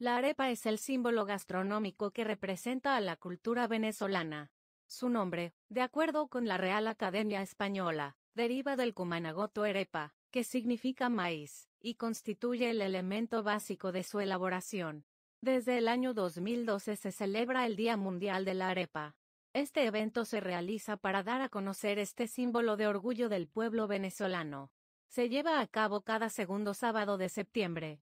La arepa es el símbolo gastronómico que representa a la cultura venezolana. Su nombre, de acuerdo con la Real Academia Española, deriva del cumanagoto arepa, que significa maíz, y constituye el elemento básico de su elaboración. Desde el año 2012 se celebra el Día Mundial de la Arepa. Este evento se realiza para dar a conocer este símbolo de orgullo del pueblo venezolano. Se lleva a cabo cada segundo sábado de septiembre,